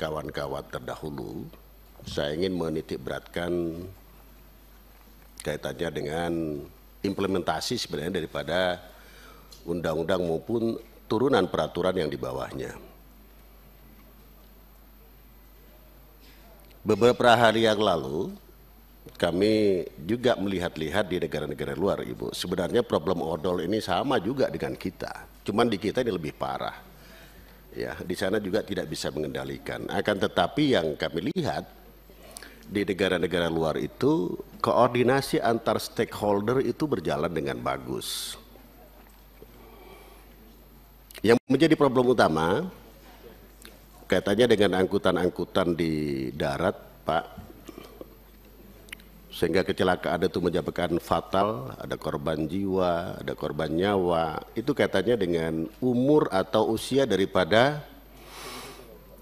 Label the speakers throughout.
Speaker 1: kawan-kawan terdahulu, saya ingin menitik beratkan kaitannya dengan implementasi sebenarnya daripada undang-undang maupun turunan peraturan yang di bawahnya. Beberapa hari yang lalu, kami juga melihat-lihat di negara-negara luar, Ibu. Sebenarnya problem odol ini sama juga dengan kita, cuman di kita ini lebih parah ya di sana juga tidak bisa mengendalikan. Akan tetapi yang kami lihat di negara-negara luar itu koordinasi antar stakeholder itu berjalan dengan bagus. Yang menjadi problem utama kaitannya dengan angkutan-angkutan di darat, Pak, sehingga kecelakaan itu menyebabkan fatal, ada korban jiwa, ada korban nyawa. Itu katanya dengan umur atau usia daripada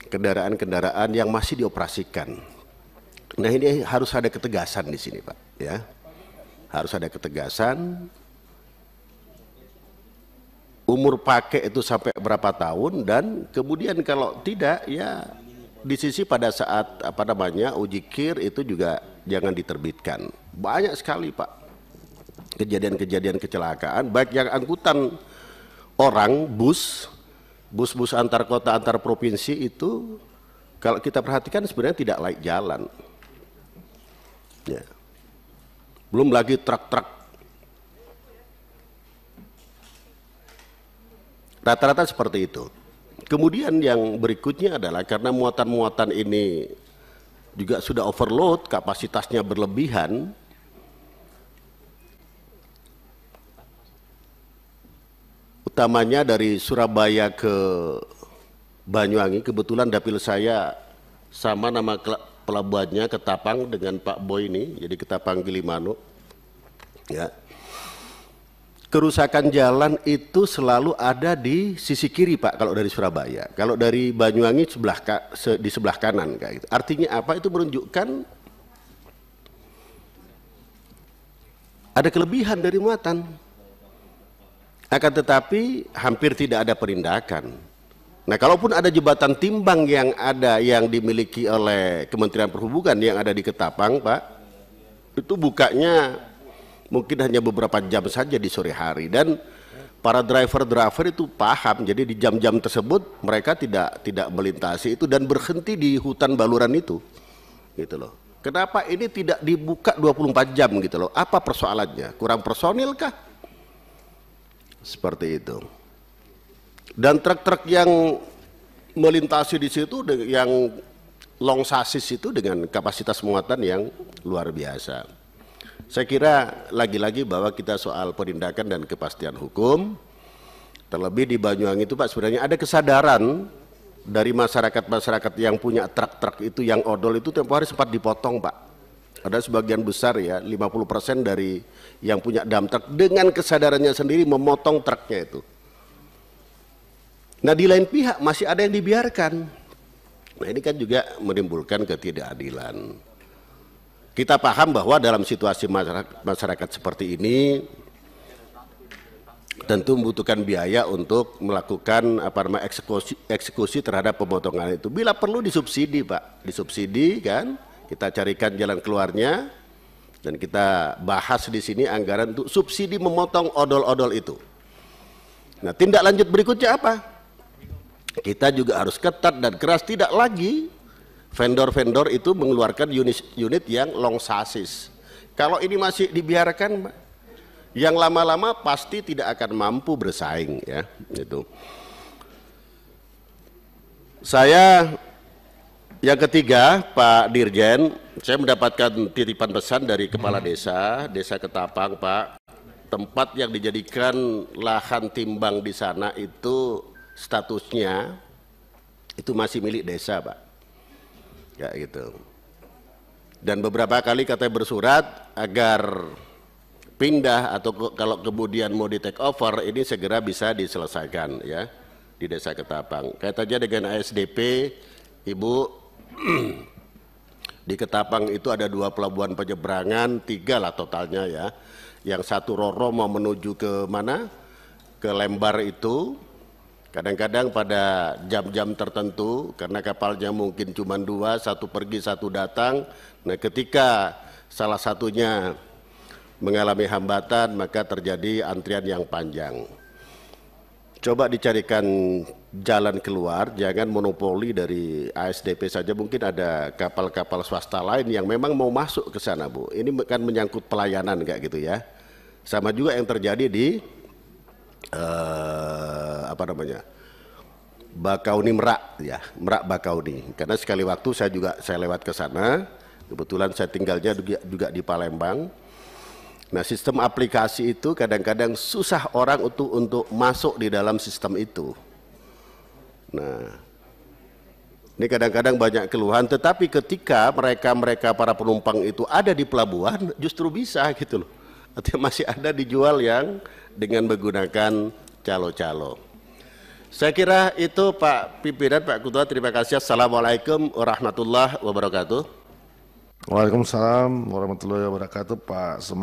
Speaker 1: kendaraan-kendaraan yang masih dioperasikan. Nah ini harus ada ketegasan di sini Pak, ya harus ada ketegasan. Umur pakai itu sampai berapa tahun dan kemudian kalau tidak ya di sisi pada saat apa namanya ujikir itu juga jangan diterbitkan. Banyak sekali Pak kejadian-kejadian kecelakaan, baik yang angkutan orang, bus, bus-bus antar kota, antar provinsi itu kalau kita perhatikan sebenarnya tidak layak jalan. Ya. Belum lagi truk-truk. Rata-rata seperti itu. Kemudian yang berikutnya adalah karena muatan-muatan ini juga sudah overload, kapasitasnya berlebihan, utamanya dari Surabaya ke Banyuwangi, kebetulan dapil saya sama nama pelabuhannya Ketapang dengan Pak Boy ini, jadi Ketapang Gilimanuk Ya kerusakan jalan itu selalu ada di sisi kiri Pak kalau dari Surabaya. Kalau dari Banyuwangi sebelah di sebelah kanan kayak gitu. Artinya apa? Itu menunjukkan ada kelebihan dari muatan. Akan tetapi hampir tidak ada perindakan. Nah, kalaupun ada jembatan timbang yang ada yang dimiliki oleh Kementerian Perhubungan yang ada di Ketapang, Pak, itu bukanya mungkin hanya beberapa jam saja di sore hari dan para driver-driver itu paham jadi di jam-jam tersebut mereka tidak tidak melintasi itu dan berhenti di hutan baluran itu gitu loh kenapa ini tidak dibuka 24 jam gitu loh apa persoalannya kurang personil kah seperti itu dan truk-truk yang melintasi di situ yang long sasis itu dengan kapasitas muatan yang luar biasa saya kira lagi-lagi bahwa kita soal perindakan dan kepastian hukum, terlebih di Banyuwangi itu Pak sebenarnya ada kesadaran dari masyarakat-masyarakat yang punya truk-truk itu yang odol itu tempoh hari sempat dipotong Pak. Ada sebagian besar ya, 50% dari yang punya dam truk dengan kesadarannya sendiri memotong truknya itu. Nah di lain pihak masih ada yang dibiarkan. Nah ini kan juga menimbulkan ketidakadilan. Kita paham bahwa dalam situasi masyarakat, masyarakat seperti ini tentu membutuhkan biaya untuk melakukan apa namanya eksekusi, eksekusi terhadap pemotongan itu. Bila perlu disubsidi, Pak, disubsidi kan? Kita carikan jalan keluarnya dan kita bahas di sini anggaran untuk subsidi memotong odol-odol itu. Nah, tindak lanjut berikutnya apa? Kita juga harus ketat dan keras tidak lagi vendor-vendor itu mengeluarkan unit, unit yang long sasis. Kalau ini masih dibiarkan, yang lama-lama pasti tidak akan mampu bersaing ya, itu. Saya yang ketiga, Pak Dirjen, saya mendapatkan titipan pesan dari kepala desa, Desa Ketapang, Pak. Tempat yang dijadikan lahan timbang di sana itu statusnya itu masih milik desa, Pak ya gitu dan beberapa kali katanya bersurat agar pindah atau ke, kalau kemudian mau di take over ini segera bisa diselesaikan ya di desa Ketapang kaitannya dengan ASDP ibu di Ketapang itu ada dua pelabuhan penyeberangan, tiga lah totalnya ya. Yang satu Roro mau menuju ke mana? Ke Lembar itu, Kadang-kadang pada jam-jam tertentu, karena kapalnya mungkin cuma dua, satu pergi, satu datang. Nah, ketika salah satunya mengalami hambatan, maka terjadi antrian yang panjang. Coba dicarikan jalan keluar, jangan monopoli dari ASDP saja. Mungkin ada kapal-kapal swasta lain yang memang mau masuk ke sana, Bu. Ini kan menyangkut pelayanan, enggak gitu ya. Sama juga yang terjadi di uh, apa namanya bakau ini Merak ya Merak bakau ini karena sekali waktu saya juga saya lewat ke sana kebetulan saya tinggalnya juga, juga di Palembang nah sistem aplikasi itu kadang-kadang susah orang untuk untuk masuk di dalam sistem itu nah ini kadang-kadang banyak keluhan, tetapi ketika mereka-mereka para penumpang itu ada di pelabuhan, justru bisa gitu loh. Artinya masih ada dijual yang dengan menggunakan calo-calo. Saya kira itu Pak Pimpinan, Pak Ketua. Terima kasih. Assalamualaikum warahmatullahi wabarakatuh. Waalaikumsalam warahmatullahi wabarakatuh Pak Sem